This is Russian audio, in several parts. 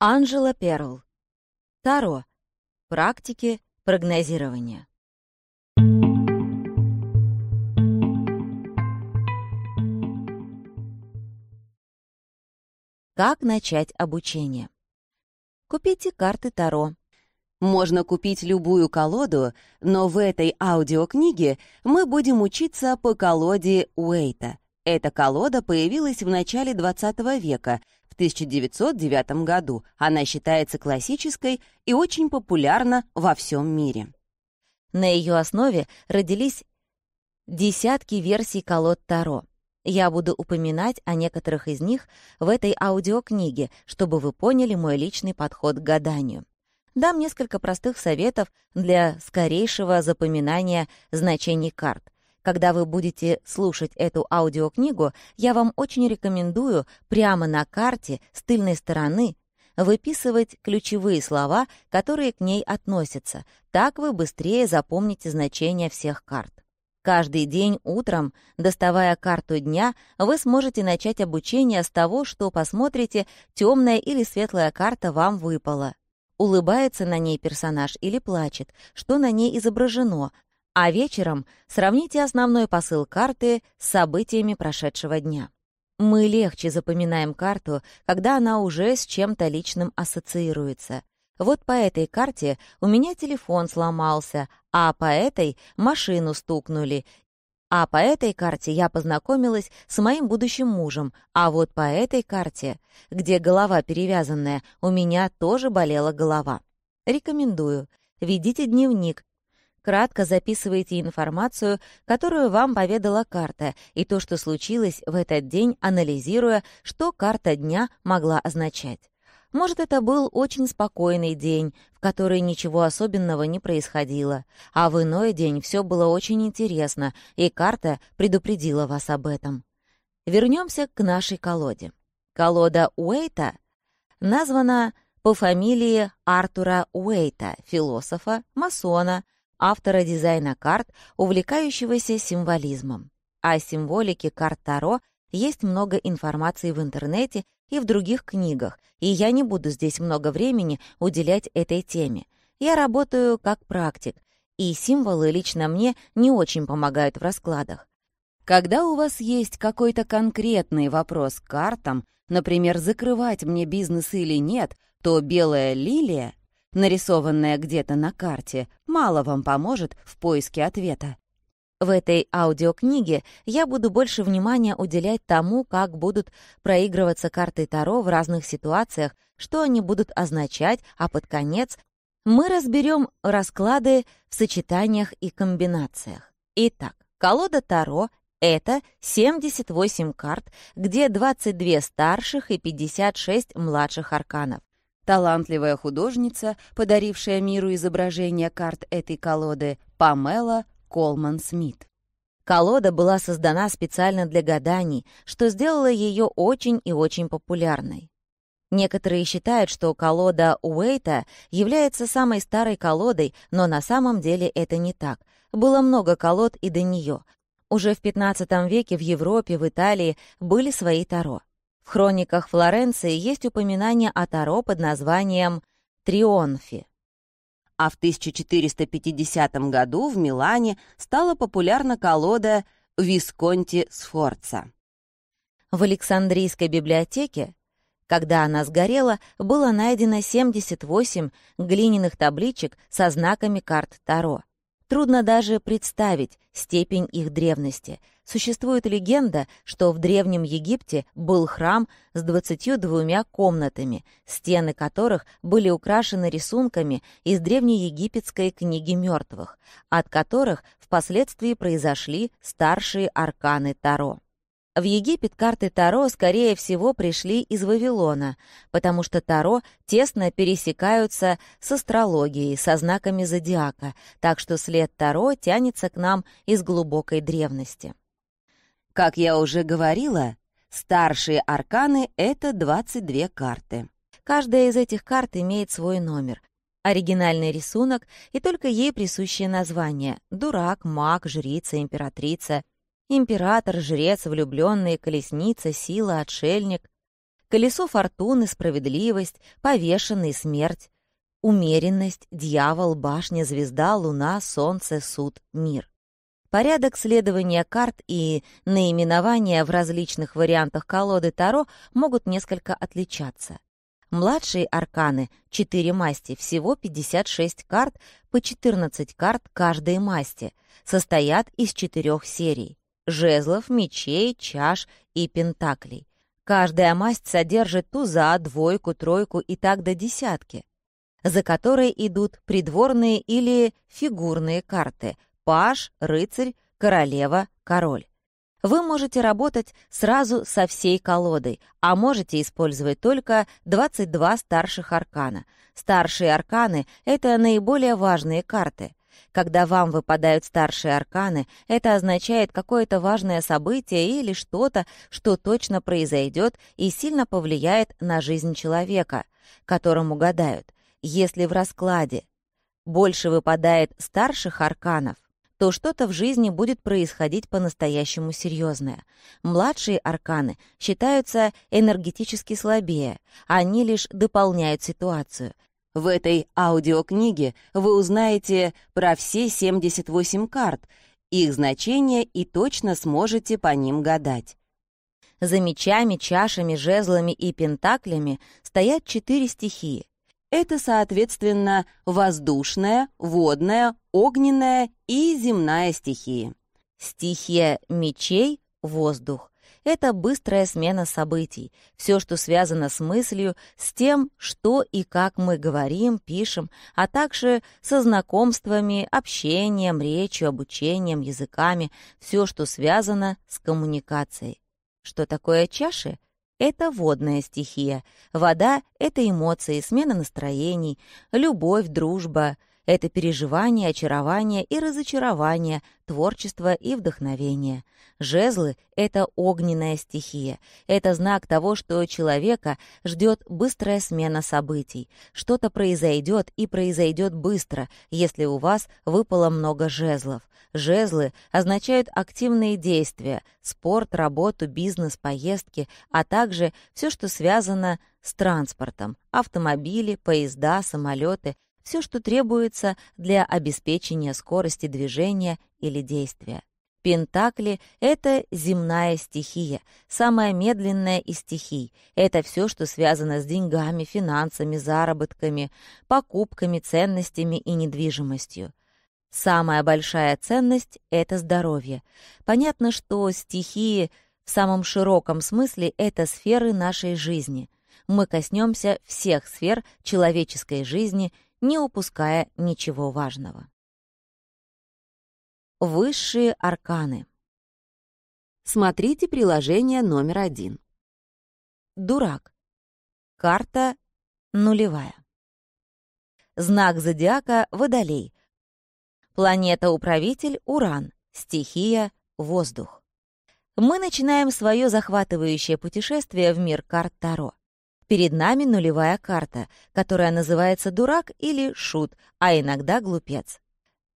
Анжела Перл. Таро. Практики прогнозирования. Как начать обучение? Купите карты Таро. Можно купить любую колоду, но в этой аудиокниге мы будем учиться по колоде Уэйта. Эта колода появилась в начале 20 века — 1909 году. Она считается классической и очень популярна во всем мире. На ее основе родились десятки версий колод Таро. Я буду упоминать о некоторых из них в этой аудиокниге, чтобы вы поняли мой личный подход к гаданию. Дам несколько простых советов для скорейшего запоминания значений карт — когда вы будете слушать эту аудиокнигу, я вам очень рекомендую прямо на карте с тыльной стороны выписывать ключевые слова, которые к ней относятся. Так вы быстрее запомните значение всех карт. Каждый день утром, доставая карту дня, вы сможете начать обучение с того, что посмотрите, темная или светлая карта вам выпала. Улыбается на ней персонаж или плачет, что на ней изображено, а вечером сравните основной посыл карты с событиями прошедшего дня. Мы легче запоминаем карту, когда она уже с чем-то личным ассоциируется. Вот по этой карте у меня телефон сломался, а по этой машину стукнули, а по этой карте я познакомилась с моим будущим мужем, а вот по этой карте, где голова перевязанная, у меня тоже болела голова. Рекомендую. Ведите дневник, кратко записывайте информацию, которую вам поведала карта, и то, что случилось в этот день, анализируя, что карта дня могла означать. Может, это был очень спокойный день, в который ничего особенного не происходило, а в иной день все было очень интересно, и карта предупредила вас об этом. Вернемся к нашей колоде. Колода Уэйта названа по фамилии Артура Уэйта, философа, масона, автора дизайна карт, увлекающегося символизмом. О символике карт Таро есть много информации в интернете и в других книгах, и я не буду здесь много времени уделять этой теме. Я работаю как практик, и символы лично мне не очень помогают в раскладах. Когда у вас есть какой-то конкретный вопрос к картам, например, закрывать мне бизнес или нет, то белая лилия нарисованная где-то на карте, мало вам поможет в поиске ответа. В этой аудиокниге я буду больше внимания уделять тому, как будут проигрываться карты Таро в разных ситуациях, что они будут означать, а под конец мы разберем расклады в сочетаниях и комбинациях. Итак, колода Таро — это 78 карт, где 22 старших и 56 младших арканов. Талантливая художница, подарившая миру изображение карт этой колоды, Памела Колман Смит. Колода была создана специально для гаданий, что сделало ее очень и очень популярной. Некоторые считают, что колода Уэйта является самой старой колодой, но на самом деле это не так. Было много колод и до нее. Уже в XV веке в Европе, в Италии были свои таро. В хрониках Флоренции есть упоминание о Таро под названием «Трионфи». А в 1450 году в Милане стала популярна колода «Висконти Сфорца». В Александрийской библиотеке когда она сгорела, было найдено 78 глиняных табличек со знаками карт Таро. Трудно даже представить степень их древности. Существует легенда, что в Древнем Египте был храм с 22 комнатами, стены которых были украшены рисунками из древнеегипетской книги мертвых, от которых впоследствии произошли старшие арканы Таро. В Египет карты Таро, скорее всего, пришли из Вавилона, потому что Таро тесно пересекаются с астрологией, со знаками зодиака, так что след Таро тянется к нам из глубокой древности. Как я уже говорила, старшие арканы — это 22 карты. Каждая из этих карт имеет свой номер, оригинальный рисунок и только ей присущее название — дурак, маг, жрица, императрица — Император, жрец, влюбленные, колесница, сила, отшельник. Колесо фортуны, справедливость, повешенный, смерть. Умеренность, дьявол, башня, звезда, луна, солнце, суд, мир. Порядок следования карт и наименования в различных вариантах колоды Таро могут несколько отличаться. Младшие арканы — 4 масти, всего 56 карт, по 14 карт каждой масти, состоят из четырех серий жезлов, мечей, чаш и пентаклей. Каждая масть содержит туза, двойку, тройку и так до десятки, за которой идут придворные или фигурные карты – паш, рыцарь, королева, король. Вы можете работать сразу со всей колодой, а можете использовать только 22 старших аркана. Старшие арканы — это наиболее важные карты. Когда вам выпадают старшие арканы, это означает какое-то важное событие или что-то, что точно произойдет и сильно повлияет на жизнь человека, которому гадают. Если в раскладе больше выпадает старших арканов, то что-то в жизни будет происходить по-настоящему серьезное. Младшие арканы считаются энергетически слабее, они лишь дополняют ситуацию. В этой аудиокниге вы узнаете про все 78 карт, их значение и точно сможете по ним гадать. За мечами, чашами, жезлами и пентаклями стоят четыре стихии. Это, соответственно, воздушная, водная, огненная и земная стихии. Стихия мечей — воздух, это быстрая смена событий, все, что связано с мыслью, с тем, что и как мы говорим, пишем, а также со знакомствами, общением, речью, обучением, языками, все, что связано с коммуникацией. Что такое чаши? Это водная стихия. Вода — это эмоции, смена настроений, любовь, дружба — это переживание, очарование и разочарование, творчество и вдохновение. Жезлы — это огненная стихия. Это знак того, что человека ждет быстрая смена событий. Что-то произойдет и произойдет быстро, если у вас выпало много жезлов. Жезлы означают активные действия — спорт, работу, бизнес, поездки, а также все, что связано с транспортом — автомобили, поезда, самолеты — все, что требуется для обеспечения скорости движения или действия. Пентакли — это земная стихия, самая медленная из стихий. Это все, что связано с деньгами, финансами, заработками, покупками, ценностями и недвижимостью. Самая большая ценность — это здоровье. Понятно, что стихии в самом широком смысле — это сферы нашей жизни. Мы коснемся всех сфер человеческой жизни — не упуская ничего важного. Высшие арканы. Смотрите приложение номер один. Дурак. Карта нулевая. Знак зодиака — водолей. Планета-управитель — уран. Стихия — воздух. Мы начинаем свое захватывающее путешествие в мир карт Таро. Перед нами нулевая карта, которая называется «Дурак» или «Шут», а иногда «Глупец».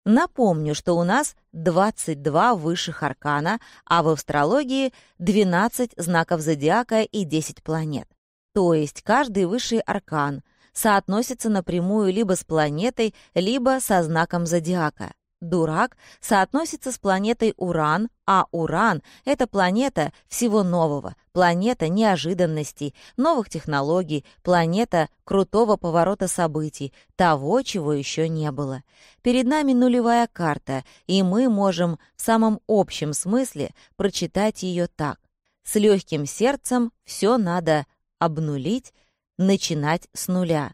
Напомню, что у нас 22 высших аркана, а в астрологии 12 знаков зодиака и 10 планет. То есть каждый высший аркан соотносится напрямую либо с планетой, либо со знаком зодиака. Дурак соотносится с планетой Уран, а Уран — это планета всего нового, планета неожиданностей, новых технологий, планета крутого поворота событий, того, чего еще не было. Перед нами нулевая карта, и мы можем в самом общем смысле прочитать ее так. С легким сердцем все надо обнулить, начинать с нуля.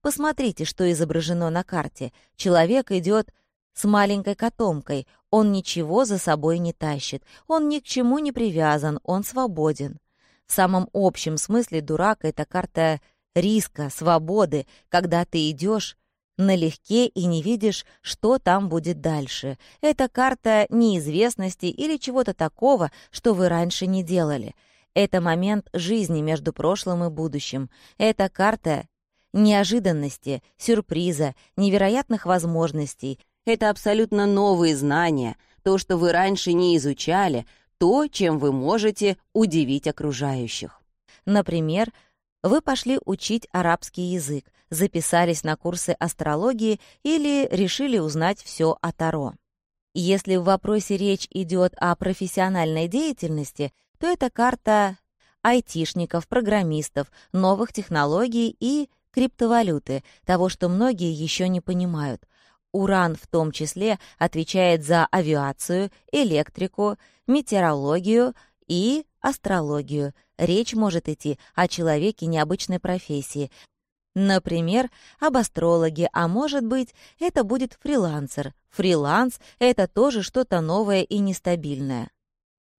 Посмотрите, что изображено на карте. Человек идет с маленькой котомкой. Он ничего за собой не тащит. Он ни к чему не привязан, он свободен. В самом общем смысле дурак — это карта риска, свободы, когда ты идешь налегке и не видишь, что там будет дальше. Это карта неизвестности или чего-то такого, что вы раньше не делали. Это момент жизни между прошлым и будущим. Это карта неожиданности, сюрприза, невероятных возможностей, это абсолютно новые знания, то, что вы раньше не изучали, то, чем вы можете удивить окружающих. Например, вы пошли учить арабский язык, записались на курсы астрологии или решили узнать все о Таро. Если в вопросе речь идет о профессиональной деятельности, то это карта айтишников, программистов, новых технологий и криптовалюты, того, что многие еще не понимают – Уран в том числе отвечает за авиацию, электрику, метеорологию и астрологию. Речь может идти о человеке необычной профессии, Например, об астрологе, а может быть, это будет фрилансер. Фриланс — это тоже что-то новое и нестабильное.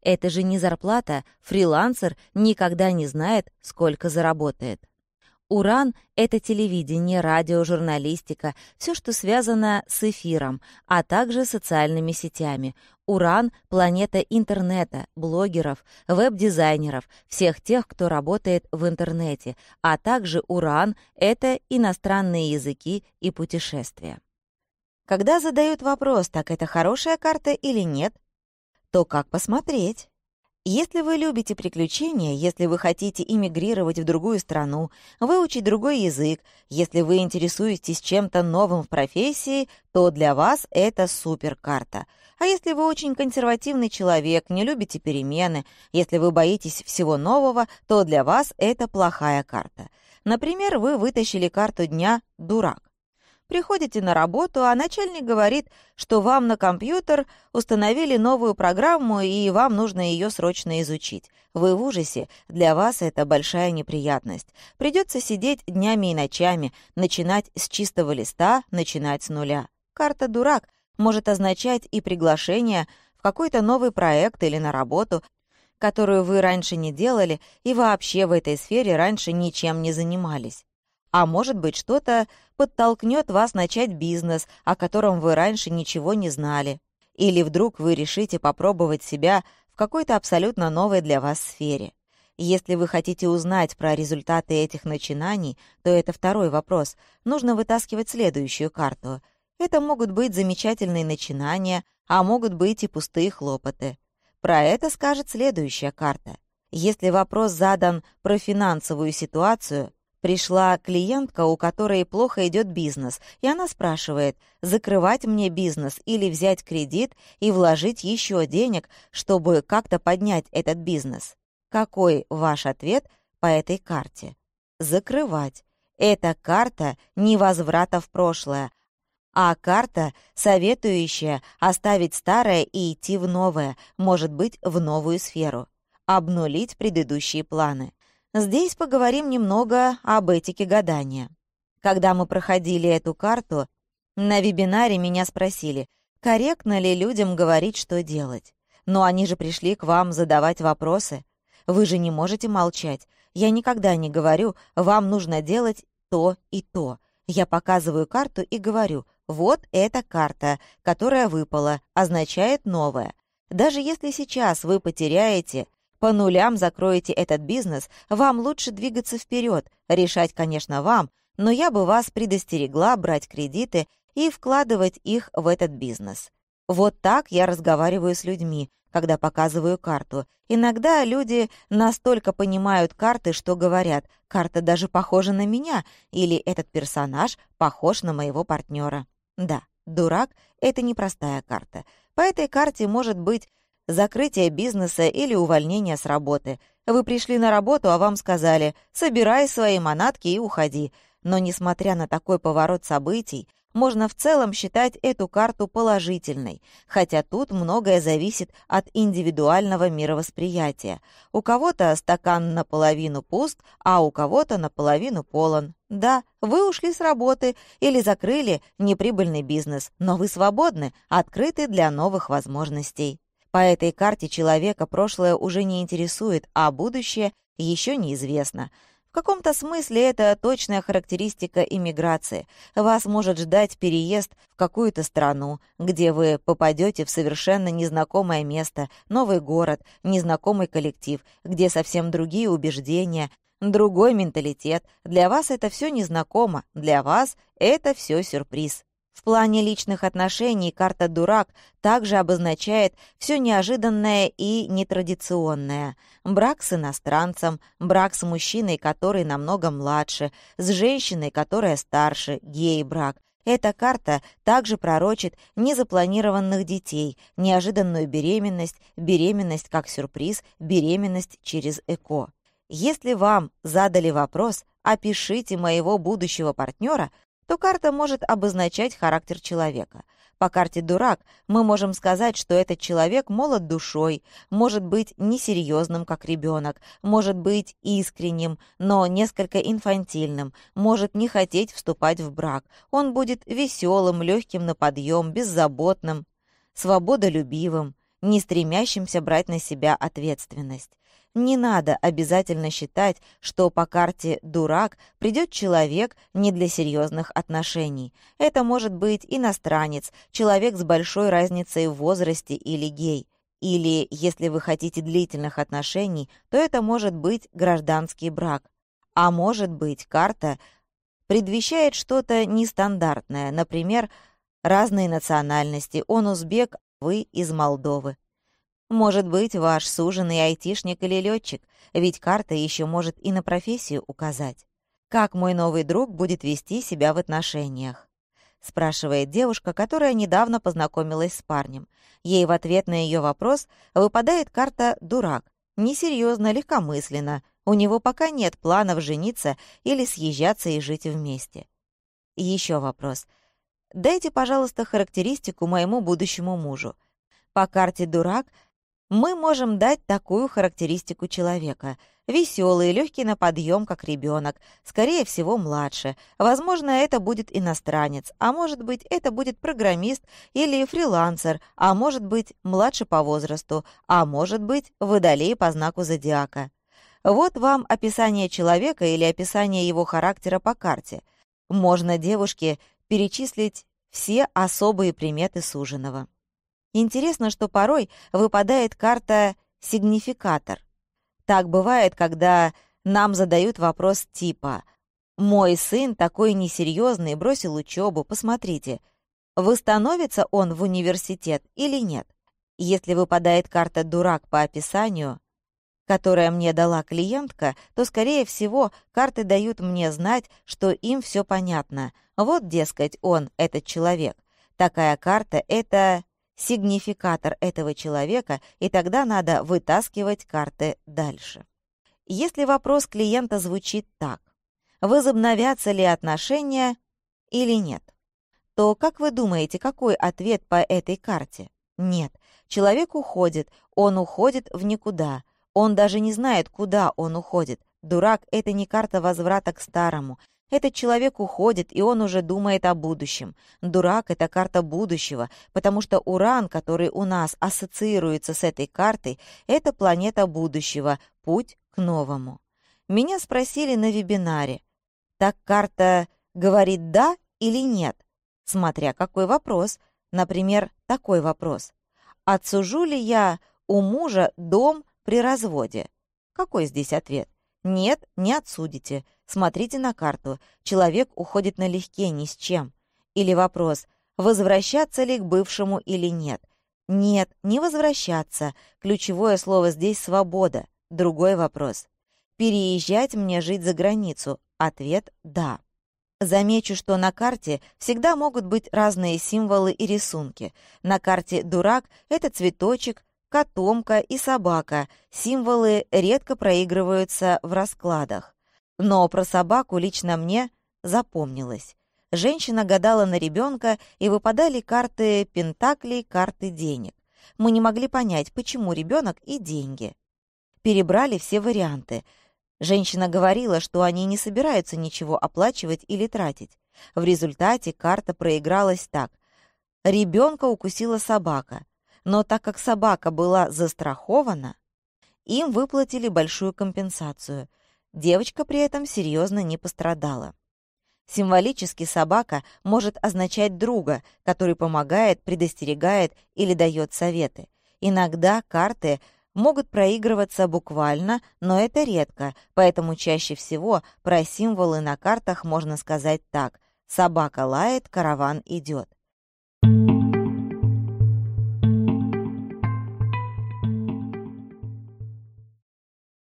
Это же не зарплата. Фрилансер никогда не знает, сколько заработает. Уран — это телевидение, радио, журналистика, все, что связано с эфиром, а также социальными сетями. Уран — планета интернета, блогеров, веб-дизайнеров, всех тех, кто работает в интернете, а также Уран — это иностранные языки и путешествия. Когда задают вопрос, так это хорошая карта или нет, то как посмотреть? Если вы любите приключения, если вы хотите иммигрировать в другую страну, выучить другой язык, если вы интересуетесь чем-то новым в профессии, то для вас это суперкарта. А если вы очень консервативный человек, не любите перемены, если вы боитесь всего нового, то для вас это плохая карта. Например, вы вытащили карту дня «Дурак». Приходите на работу, а начальник говорит, что вам на компьютер установили новую программу и вам нужно ее срочно изучить. Вы в ужасе, для вас это большая неприятность. Придется сидеть днями и ночами, начинать с чистого листа, начинать с нуля. Карта «Дурак» может означать и приглашение в какой-то новый проект или на работу, которую вы раньше не делали и вообще в этой сфере раньше ничем не занимались. А может быть, что-то подтолкнет вас начать бизнес, о котором вы раньше ничего не знали. Или вдруг вы решите попробовать себя в какой-то абсолютно новой для вас сфере. Если вы хотите узнать про результаты этих начинаний, то это второй вопрос. Нужно вытаскивать следующую карту. Это могут быть замечательные начинания, а могут быть и пустые хлопоты. Про это скажет следующая карта. Если вопрос задан про финансовую ситуацию, Пришла клиентка, у которой плохо идет бизнес, и она спрашивает, закрывать мне бизнес или взять кредит и вложить еще денег, чтобы как-то поднять этот бизнес. Какой ваш ответ по этой карте? Закрывать. Это карта невозврата в прошлое, а карта, советующая оставить старое и идти в новое, может быть, в новую сферу, обнулить предыдущие планы. Здесь поговорим немного об этике гадания. Когда мы проходили эту карту, на вебинаре меня спросили, корректно ли людям говорить, что делать. Но они же пришли к вам задавать вопросы. Вы же не можете молчать. Я никогда не говорю, вам нужно делать то и то. Я показываю карту и говорю, вот эта карта, которая выпала, означает новое. Даже если сейчас вы потеряете, по нулям закроете этот бизнес, вам лучше двигаться вперед. Решать, конечно, вам, но я бы вас предостерегла брать кредиты и вкладывать их в этот бизнес. Вот так я разговариваю с людьми, когда показываю карту. Иногда люди настолько понимают карты, что говорят «карта даже похожа на меня» или «этот персонаж похож на моего партнера». Да, дурак — это непростая карта. По этой карте может быть закрытие бизнеса или увольнение с работы. Вы пришли на работу, а вам сказали «собирай свои манатки и уходи». Но несмотря на такой поворот событий, можно в целом считать эту карту положительной, хотя тут многое зависит от индивидуального мировосприятия. У кого-то стакан наполовину пуст, а у кого-то наполовину полон. Да, вы ушли с работы или закрыли неприбыльный бизнес, но вы свободны, открыты для новых возможностей. По этой карте человека прошлое уже не интересует, а будущее еще неизвестно. В каком-то смысле это точная характеристика иммиграции. Вас может ждать переезд в какую-то страну, где вы попадете в совершенно незнакомое место, новый город, незнакомый коллектив, где совсем другие убеждения, другой менталитет. Для вас это все незнакомо, для вас это все сюрприз. В плане личных отношений карта «Дурак» также обозначает все неожиданное и нетрадиционное. Брак с иностранцем, брак с мужчиной, который намного младше, с женщиной, которая старше, гей-брак. Эта карта также пророчит незапланированных детей, неожиданную беременность, беременность как сюрприз, беременность через ЭКО. Если вам задали вопрос «Опишите моего будущего партнера», то карта может обозначать характер человека. По карте «Дурак» мы можем сказать, что этот человек молод душой, может быть несерьезным, как ребенок, может быть искренним, но несколько инфантильным, может не хотеть вступать в брак. Он будет веселым, легким на подъем, беззаботным, свободолюбивым не стремящимся брать на себя ответственность. Не надо обязательно считать, что по карте «дурак» придет человек не для серьезных отношений. Это может быть иностранец, человек с большой разницей в возрасте или гей. Или, если вы хотите длительных отношений, то это может быть гражданский брак. А может быть, карта предвещает что-то нестандартное, например, разные национальности, он узбек, а вы из Молдовы. Может быть, ваш суженый айтишник или летчик, ведь карта еще может и на профессию указать. Как мой новый друг будет вести себя в отношениях? спрашивает девушка, которая недавно познакомилась с парнем. Ей в ответ на ее вопрос выпадает карта «дурак». Несерьезно, легкомысленно. У него пока нет планов жениться или съезжаться и жить вместе. Еще вопрос. Дайте, пожалуйста, характеристику моему будущему мужу. По карте «Дурак» мы можем дать такую характеристику человека. Веселый, легкий на подъем, как ребенок, скорее всего, младше. Возможно, это будет иностранец, а может быть, это будет программист или фрилансер, а может быть, младше по возрасту, а может быть, водолей по знаку зодиака. Вот вам описание человека или описание его характера по карте. Можно девушке перечислить все особые приметы суженого. Интересно, что порой выпадает карта «сигнификатор». Так бывает, когда нам задают вопрос типа «Мой сын такой несерьезный, бросил учебу, посмотрите, восстановится он в университет или нет?» Если выпадает карта «дурак» по описанию, которая мне дала клиентка, то, скорее всего, карты дают мне знать, что им все понятно. Вот, дескать, он, этот человек. Такая карта — это сигнификатор этого человека, и тогда надо вытаскивать карты дальше. Если вопрос клиента звучит так, возобновятся ли отношения или нет, то как вы думаете, какой ответ по этой карте? Нет, человек уходит, он уходит в никуда, он даже не знает, куда он уходит. Дурак — это не карта возврата к старому, этот человек уходит, и он уже думает о будущем. Дурак — это карта будущего, потому что Уран, который у нас ассоциируется с этой картой, это планета будущего, путь к новому. Меня спросили на вебинаре, так карта говорит «да» или «нет», смотря какой вопрос, например, такой вопрос. Отсужу ли я у мужа дом при разводе? Какой здесь ответ? Нет, не отсудите. Смотрите на карту. Человек уходит налегке, ни с чем. Или вопрос, возвращаться ли к бывшему или нет. Нет, не возвращаться. Ключевое слово здесь «свобода». Другой вопрос. Переезжать мне жить за границу? Ответ «да». Замечу, что на карте всегда могут быть разные символы и рисунки. На карте «дурак» — это цветочек, Котомка и собака — символы редко проигрываются в раскладах. Но про собаку лично мне запомнилось. Женщина гадала на ребенка, и выпадали карты пентаклей, карты денег. Мы не могли понять, почему ребенок и деньги. Перебрали все варианты. Женщина говорила, что они не собираются ничего оплачивать или тратить. В результате карта проигралась так. Ребенка укусила собака но так как собака была застрахована, им выплатили большую компенсацию. Девочка при этом серьезно не пострадала. Символически собака может означать друга, который помогает, предостерегает или дает советы. Иногда карты могут проигрываться буквально, но это редко, поэтому чаще всего про символы на картах можно сказать так «собака лает, караван идет».